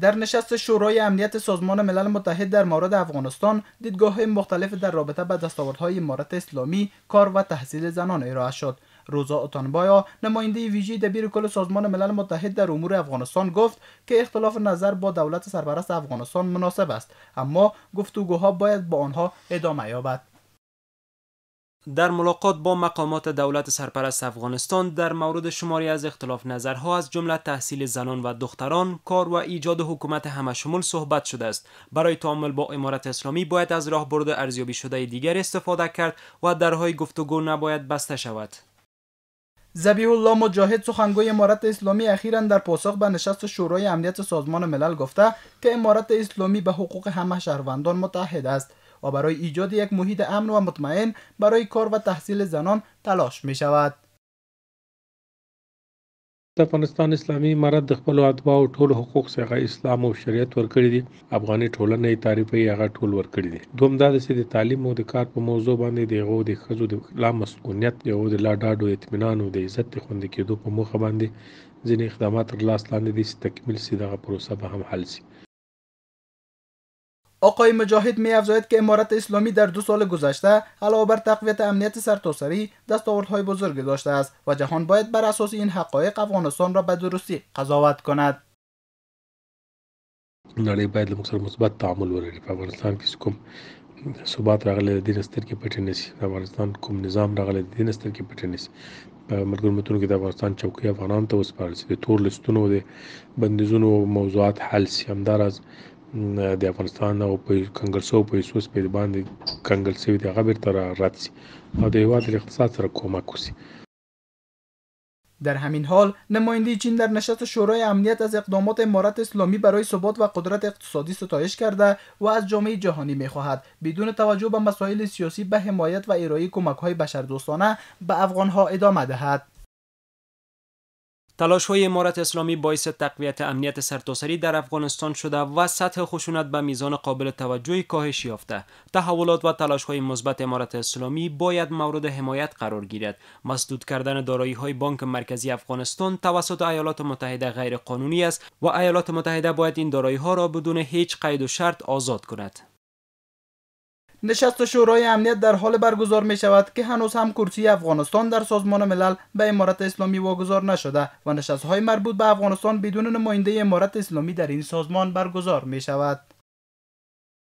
در نشست شورای امنیت سازمان ملل متحد در مورد افغانستان دیدگاه مختلف در رابطه با دستاوردهای امارت اسلامی کار و تحصیل زنان ارائه شد روزا اوتانبایا نماینده ویژه دبیر کل سازمان ملل متحد در امور افغانستان گفت که اختلاف نظر با دولت سرپرست افغانستان مناسب است اما گفتگوها باید با آنها ادامه یابد در ملاقات با مقامات دولت سرپرست افغانستان در مورد شماری از اختلاف نظرها از جمله تحصیل زنان و دختران، کار و ایجاد حکومت همشمول صحبت شده است. برای تعامل با امارت اسلامی باید از راهبرد ارزیابی شده دیگر استفاده کرد و درهای گفتگو نباید بسته شود. زبیح الله مجاهد سخنگوی امارت اسلامی اخیرا در پاسخ به نشست شورای امنیت سازمان ملل گفته که امارت اسلامی به حقوق همه شهروندان متحد است. و برای ایجاد یک محیط امن و مطمئن برای کار و تحصیل زنان تلاش می شود. د افغانستان اسلامي امارت د خپل اتباع او ټول حقوق څخه اسلام او شریعت ورکړي دي افغاني ټولنه یې تعریف یې هغه ټول ورکړي دي دوم دا چې د تعلیم او د کار په موضوع باندې د غو د خزو د لا مسؤلیت دی او د لا ډاډ او اطمینان او د عزت خوندې کېدو په موخه باندې ځینې اقدامات تر لاس لاندې دي چې تکمیل سي دغه پروسه به هم حل سي آقای مجاهد می افزاید که امارت اسلامی در دو سال گذشته علاوه بر تقویت امنیت سرتاسری دستاوردهای بزرگی داشته است و جهان باید بر اساس این حقایق افغانستان را به درستی قضاوت کند نړۍ باید له موږ سره مثبت تعامل ولري په افغانستان کې کوم ثبات راغلی د دین ستر کې پټ نه سي افغانستان کوم نظام راغلی د دین ستر کې پټ نه سي په ملګرو ملتونو کې د افغانستان چوکي افغانان ته وسپارل شي د تور لستونو د بندیزونو موضوعات حل سي همدارز د افغانستان او کنګل سو پیسو سپید باندې کنګل سوی هغه بیرته رد او د هیواد اقتصاد سره کومک در همین حال نماینده چین در نشست شورای امنیت از اقدامات امارت اسلامی برای ثبات و قدرت اقتصادی ستایش کرده و از جامعه جهانی میخواهد بدون توجه به مسائل سیاسی به حمایت و ارائه کمک های بشردوستانه به افغان ها ادامه دهد تلاش های امارت اسلامی باعث تقویت امنیت سرتاسری در افغانستان شده و سطح خشونت به میزان قابل توجهی کاهش یافته تحولات و تلاش های مثبت امارت اسلامی باید مورد حمایت قرار گیرد مسدود کردن دارایی های بانک مرکزی افغانستان توسط ایالات متحده غیر قانونی است و ایالات متحده باید این دارایی ها را بدون هیچ قید و شرط آزاد کند نشست شورای امنیت در حال برگزار می شود که هنوز هم کرسی افغانستان در سازمان ملل به امارت اسلامی واگذار نشده و نشست های مربوط به افغانستان بدون نماینده امارت اسلامی در این سازمان برگزار می شود